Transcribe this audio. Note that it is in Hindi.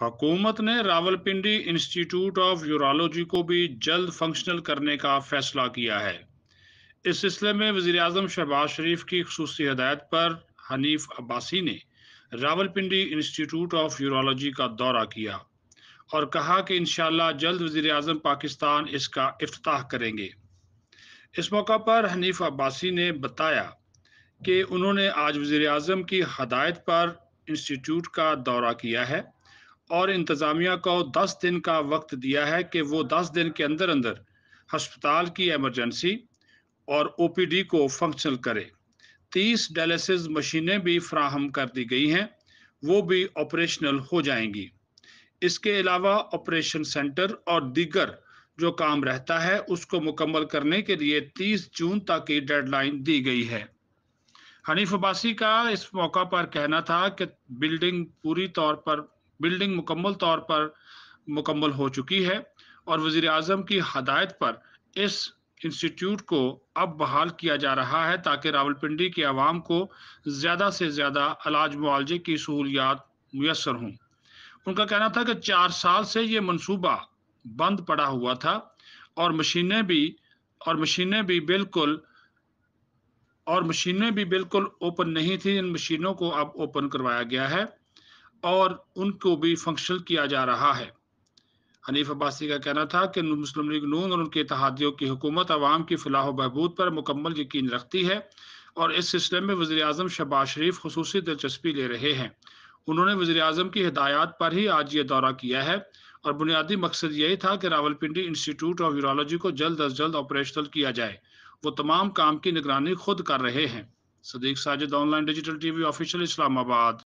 हुकूमत ने रावलपिंडी इंस्टीट्यूट ऑफ यूरोलॉजी को भी जल्द फंक्शनल करने का फैसला किया है इस सिलसिले में वजी अजम शहबाज शरीफ की खसूस हदायत पर हनीफ अब्बासी ने रावलपिंडी इंस्टीट्यूट ऑफ यूरोलॉजी का दौरा किया और कहा कि इन जल्द वजी अजम पाकिस्तान इसका अफ्ताह करेंगे इस मौका पर हनीफ अब्बासी ने बताया कि उन्होंने आज वजी अजम की हदायत पर इंस्टीट्यूट का दौरा किया है और इंतज़ामिया को दस दिन का वक्त दिया है कि वो दस दिन के अंदर अंदर हस्पताल की एमरजेंसी और ओ पी डी को फंक्शनल करे तीस डायलिसिस मशीनें भी फ्राहम कर दी गई हैं वो भी ऑपरेशनल हो जाएंगी इसके अलावा ऑपरेशन सेंटर और दीगर जो काम रहता है उसको मुकम्मल करने के लिए 30 जून तक की डेडलाइन दी गई है हनीफ अब्बासी का इस मौका पर कहना था कि बिल्डिंग पूरी तौर पर बिल्डिंग मुकम्मल तौर पर मुकम्मल हो चुकी है और वजीर अजम की हदायत पर इस इंस्टीट्यूट को अब बहाल किया जा रहा है ताकि रावलपिंडी के आवाम को ज़्यादा से ज़्यादा अलाज मुआवजे की सहूलियात मैसर हों उनका कहना था कि चार साल से ये मनसूबा बंद पड़ा हुआ था और मशीनें भी और मशीनें भी बिल्कुल और मशीनें भी बिल्कुल ओपन नहीं थी इन मशीनों को अब ओपन करवाया गया है और उनको भी फंक्शनल किया जा रहा है हनीफ अब्बासी का कहना था कि मुस्लिम लीग नून और उनके इतिहादियों की हुकूमत आवाम की फलाह बहबूद पर मुकम्मल यकीन रखती है और इस सिलसिले में वजी अजम शहबाज शरीफ खसूस दिलचस्पी ले रहे हैं उन्होंने वजी अजम की हदायत पर ही आज ये दौरा किया है और बुनियादी मकसद यही था कि रावलपिंडी इंस्टीट्यूट ऑफ यूरोलॉजी को जल्द अज जल्द ऑपरेशनल किया जाए वो तमाम काम की निगरानी खुद कर रहे हैं Sadiq Sajid online digital TV official Islamabad